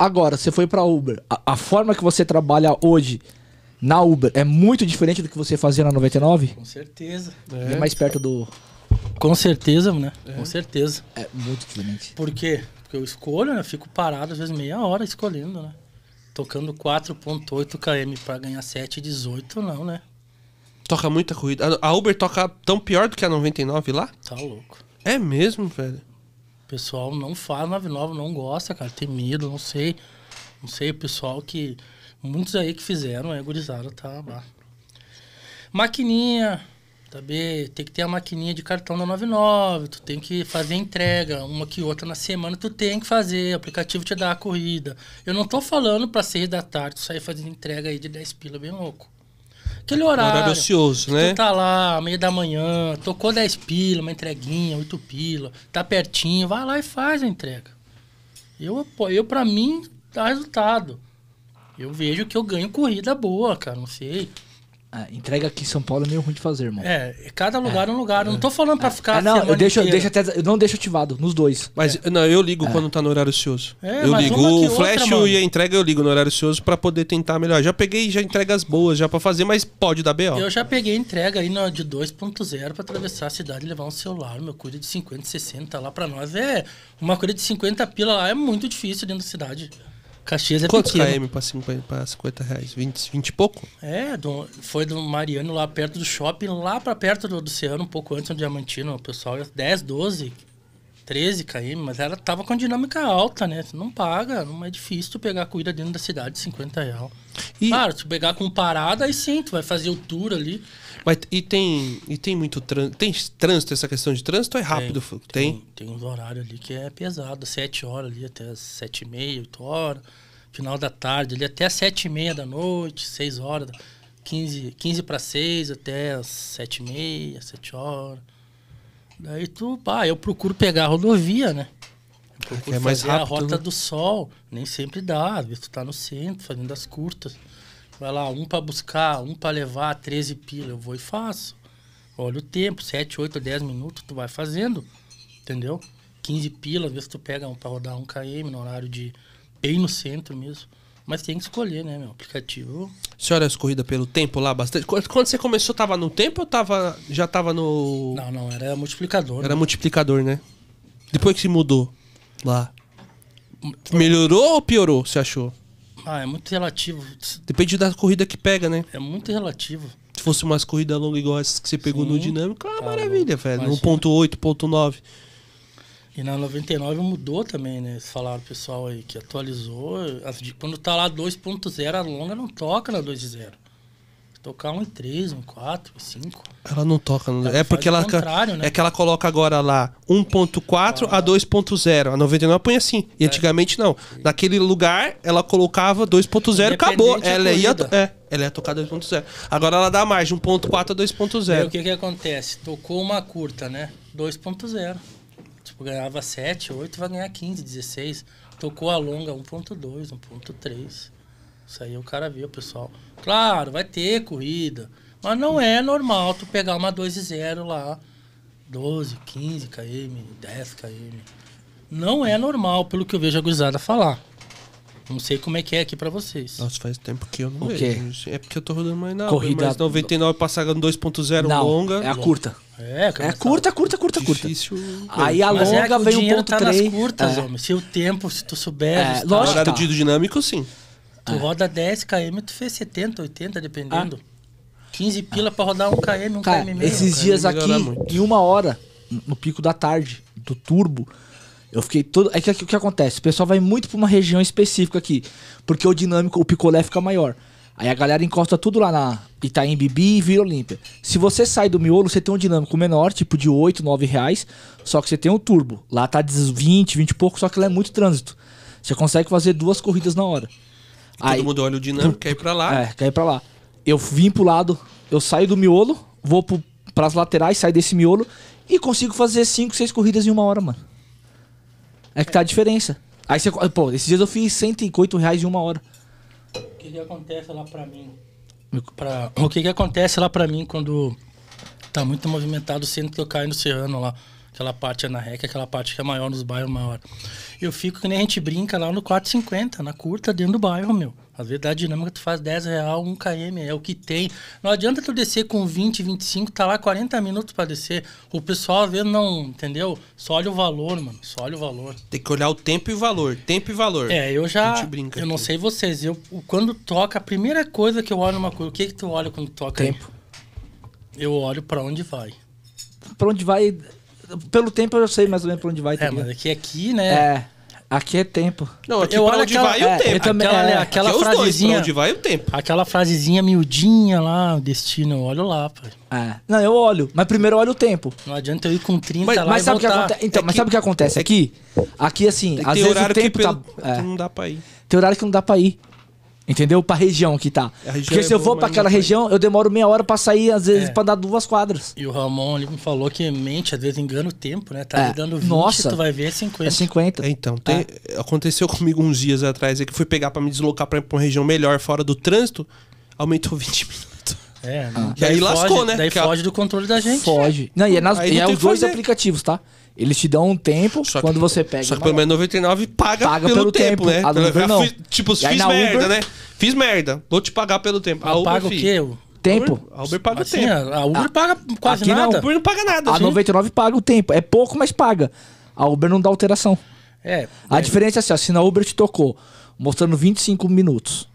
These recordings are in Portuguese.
Agora, você foi para Uber. A, a, forma que você trabalha hoje na Uber é muito diferente do que você fazia na 99? Com certeza. É, é mais perto do. Com certeza, né? É. Com certeza. É muito diferente. Por quê? Porque eu escolho, né? Fico parado, às vezes, meia hora escolhendo, né? Tocando 4,8 km para ganhar 7,18, não, né? Toca muita corrida. A Uber toca tão pior do que a 99 lá? Tá louco. É mesmo, velho? pessoal não faz 99, não gosta, cara. Tem medo, não sei. Não sei, o pessoal que. Muitos aí que fizeram, é gurizada, tá? Maquininha. saber tá Tem que ter a maquininha de cartão da 99, tu tem que fazer entrega, uma que outra na semana tu tem que fazer, o aplicativo te dá a corrida. Eu não tô falando pra 6 da tarde tu sair fazendo entrega aí de 10 pila, bem louco. Aquele horário. Horário ocioso, né? Tu tá lá, meio da manhã, tocou 10 pila, uma entreguinha, 8 pila, tá pertinho, vai lá e faz a entrega. Eu, eu para mim, dá tá resultado. Eu vejo que eu ganho corrida boa, cara, não sei. Ah, entrega aqui em São Paulo é meio ruim de fazer, irmão. É, cada lugar é, um lugar. Eu não tô é. falando para é. ficar. É, não, eu deixo, deixo até, eu não deixo ativado, nos dois. Mas é. não, eu ligo quando tá no horário ocioso. eu ligo o flash outra, e a entrega eu ligo no horário ocioso para poder tentar melhor. Já peguei já entregas boas já para fazer, mas pode dar B.O. Eu já peguei entrega aí no, de 2.0 para atravessar a cidade e levar um celular. Meu cuida de 50, 60 lá para nós é. Uma coisa de 50 pila lá é muito difícil dentro da cidade. Caxias é Quantos pequeno. Quantos KM para 50, pra 50 reais? 20, 20 e pouco? É, do, foi do Mariano lá perto do shopping, lá para perto do, do Oceano, um pouco antes do Diamantino. O pessoal, 10, 12 13 km, mas ela tava com dinâmica alta, né? Tu não paga, não é difícil tu pegar a corrida dentro da cidade de 50 reais. E... Claro, tu pegar com parada, aí sim, tu vai fazer o tour ali. Mas e tem, e tem muito trânsito? Tem trânsito, essa questão de trânsito é rápido? Tem, tem? Tem, tem uns horários ali que é pesado, 7 horas ali até as 7 e meia, 8 horas, final da tarde ali até as 7 e meia da noite, 6 horas, 15, 15 para 6 até as 7 e meia, 7 horas. Daí tu, pá, eu procuro pegar a rodovia, né? Eu procuro é, é mais fazer rápido, a rota né? do sol. Nem sempre dá, às vezes tu tá no centro, fazendo as curtas. Vai lá, um para buscar, um para levar, 13 pila, eu vou e faço. Olha o tempo, 7, 8, 10 minutos, tu vai fazendo, entendeu? 15 pila, às vezes tu pega um para rodar um km no horário de bem no centro mesmo. Mas tem que escolher, né, meu? Aplicativo. Senhora, as corridas pelo tempo lá bastante. Quando você começou, tava no tempo ou tava, já tava no. Não, não, era multiplicador. Era né? multiplicador, né? Depois que se mudou lá. Hum, melhorou ou piorou, você achou? Ah, é muito relativo. Depende da corrida que pega, né? É muito relativo. Se fosse umas corridas longas igual essas que você pegou Sim. no dinâmico, é uma ah, tá maravilha, velho. 1.8, 1.9. E na 99 mudou também, né? Eles falaram, pessoal aí, que atualizou. As, quando tá lá 2.0, a longa não toca na 2.0. Tocar um 1.4, um 5. Ela não toca. Ela é porque ela. Né? É que ela coloca agora lá 1.4 a 2.0. A 99 põe assim. E é. antigamente não. Naquele lugar, ela colocava 2.0, acabou. Ela ia, é, ela ia tocar 2.0. Agora ela dá mais, 1.4 a 2.0. E o que que acontece? Tocou uma curta, né? 2.0. Tipo, ganhava 7, 8, vai ganhar 15, 16. Tocou a longa 1.2, 1.3. Isso aí o cara viu, o pessoal. Claro, vai ter corrida. Mas não é normal tu pegar uma 2.0 lá. 12, 15 km, 10 km. Não é normal, pelo que eu vejo a gurizada falar. Não sei como é que é aqui pra vocês. Nossa, faz tempo que eu não o vejo. Quê? É porque eu tô rodando mais na Corrida... mas 99 passando 2.0 longa. É a curta. É, é curta, curta, curta, curta. Difícil. Aí a mas é longa é veio 1.3. Tá nas curtas, é. homem. Se o tempo, se tu souber. É, lógico. Tá. de dinâmico, sim. Tu é. roda 10 km, tu fez 70, 80, dependendo. Ah. 15 pila ah. pra rodar 1 km, 1 km mesmo. Esses dias aqui, em uma hora, no pico da tarde, do turbo, eu fiquei todo. É que o que acontece? O pessoal vai muito pra uma região específica aqui. Porque o dinâmico, o picolé fica maior. Aí a galera encosta tudo lá na Itaim Bibi e vira Olímpia. Se você sai do miolo, você tem um dinâmico menor, tipo de 8, 9 reais. Só que você tem um turbo. Lá tá 20, 20 e pouco, só que lá é muito trânsito. Você consegue fazer duas corridas na hora. Aí, Todo mundo olha o dinâmico, quer ir pra lá. É, quer ir pra lá. Eu vim pro lado, eu saio do miolo, vou pro, pras laterais, saio desse miolo e consigo fazer 5, 6 corridas em uma hora, mano. É que tá a diferença. Aí você. Pô, esses dias eu fiz 108 reais em uma hora. O que, que acontece lá pra mim? Pra, o que, que acontece lá pra mim quando tá muito movimentado sendo que eu caio no oceano lá? aquela parte na REC, aquela parte que é maior nos bairros maior. Eu fico que nem a gente brinca lá no 450, na curta, dentro do bairro, meu. Às vezes dá dinâmica, tu faz 10 real, 1 km, é o que tem. Não adianta tu descer com 20, 25, tá lá 40 minutos para descer. O pessoal às vezes não, entendeu? Só olha o valor, mano, só olha o valor. Tem que olhar o tempo e o valor, tempo e valor. É, eu já, brinca eu aqui. não sei vocês, eu quando toca, a primeira coisa que eu olho uma coisa, o que que tu olha quando toca? Tempo. Aí? Eu olho para onde vai. Para onde vai pelo tempo eu sei mais ou menos pra onde vai. Tá é, mano, aqui, é aqui, né? É. Aqui é tempo. Não, aqui eu olho onde aquela, vai é, o tempo. Também, aquela, é, aquela aqui é frasezinha. Dois, onde vai o tempo. Aquela frasezinha miudinha lá, o destino, eu olho lá, pai. É. Não, eu olho, mas primeiro eu olho o tempo. Não adianta eu ir com 30 mas, lá mas sabe voltar. Que então, é mas que... sabe o que acontece é aqui? Aqui, assim, às vezes o tempo tá pelo... tá... Não dá pra ir. Tem horário que não dá pra ir. Entendeu? Pra região que tá. Região Porque é se eu vou para aquela região, eu demoro meia hora para sair, às vezes, é. para dar duas quadras. E o Ramon ali me falou que mente, às vezes engana o tempo, né? Tá é. dando 20, Nossa. tu vai ver 50. É 50. É, é, então, é. tem... aconteceu comigo uns dias atrás, é que fui pegar para me deslocar para uma região melhor, fora do trânsito, aumentou 20 minutos. É, ah. e aí foge, lascou, né? Daí foge do controle da gente. Foge. Não, e é, nas, e é os dois fazer. aplicativos, tá? Eles te dão um tempo que, quando você pega. Só que pelo menos 99 paga, paga pelo, pelo tempo, né? A ah, então, Uber, não. Fiz, tipo, fiz merda, né? Fiz merda. Vou te pagar pelo tempo. A, a Uber, paga o quê? Tempo. A Uber, paga assim, o tempo. A Uber a, paga quase aqui nada. a Uber não paga nada. A assim. 99 paga o tempo. É pouco, mas paga. A Uber não dá alteração. É. A é. diferença é assim, ó, se na Uber te tocou mostrando 25 minutos,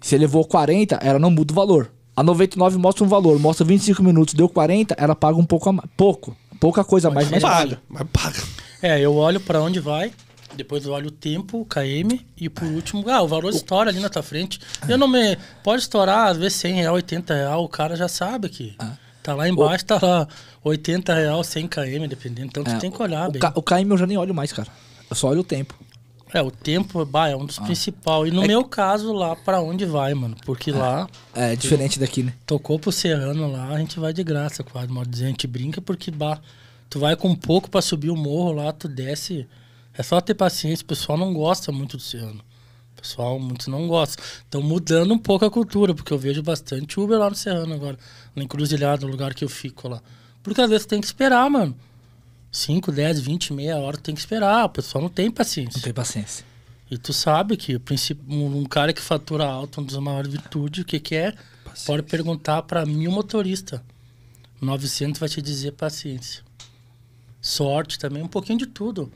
se levou 40, ela não muda o valor. A 99 mostra um valor, mostra 25 minutos, deu 40, ela paga um pouco a mais. Pouco. Pouca coisa a mais, mas paga. Mas paga. É, eu olho para onde vai, depois eu olho o tempo, o KM, e por último, ah, o valor estoura ali na tua frente. Ah. Eu não me. Pode estourar, às vezes 100 real, 80 real, o cara já sabe que. Ah. Tá lá embaixo, tá lá 80 real, 100 km, dependendo. Então é, tu tem que olhar o bem. o KM eu já nem olho mais, cara. Eu só olho o tempo. É, o tempo bah, é um dos ah. principais. E no é meu caso, lá para onde vai, mano? Porque é, lá. É, é diferente daqui, né? Tocou pro Serrano lá, a gente vai de graça, quase. Mal dizer, a gente brinca porque, bah, tu vai com pouco para subir o morro lá, tu desce. É só ter paciência. O pessoal não gosta muito do Serrano. O pessoal, muitos não gostam. Estão mudando um pouco a cultura, porque eu vejo bastante Uber lá no Serrano agora. Na Encruzilhada, no lugar que eu fico lá. Porque às vezes tem que esperar, mano. 5, 10, 20, meia hora tem que esperar. O pessoal não tem paciência. Não tem paciência. E tu sabe que o princípio, um cara que fatura alto, uma das maiores virtudes, o que, que é? Paciência. Pode perguntar para mil motorista. 900 vai te dizer paciência. Sorte também, um pouquinho de tudo.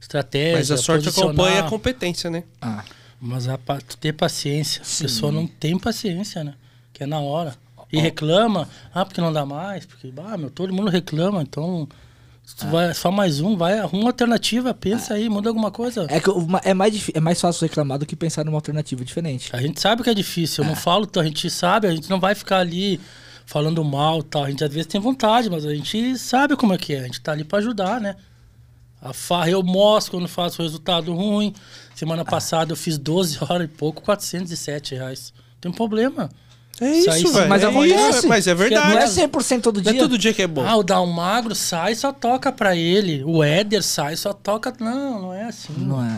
Estratégia, Mas a sorte acompanha a competência, né? Ah. Mas a, tu ter paciência. Sim. A pessoa não tem paciência, né? Que é na hora. E oh. reclama. Ah, porque não dá mais. Porque, ah, meu, todo mundo reclama, então... Se tu ah. vai só mais um, vai, arruma uma alternativa, pensa ah. aí, muda alguma coisa. É, que, é, mais, é mais fácil reclamar do que pensar numa alternativa diferente. A gente sabe que é difícil, eu ah. não é. falo, a gente sabe, a gente não vai ficar ali falando mal tal. A gente às vezes tem vontade, mas a gente sabe como é que é, a gente tá ali para ajudar, né? A farra eu mostro quando faço resultado ruim. Semana ah. passada eu fiz 12 horas e pouco, 407 reais. Não tem problema. É isso, velho. Mas é acontece. Isso, assim, mas é verdade. Não é 100% todo dia. Não é todo dia que é bom. Ah, o Dalmagro sai só toca pra ele. O Éder sai só toca. Não, não é assim. Não é.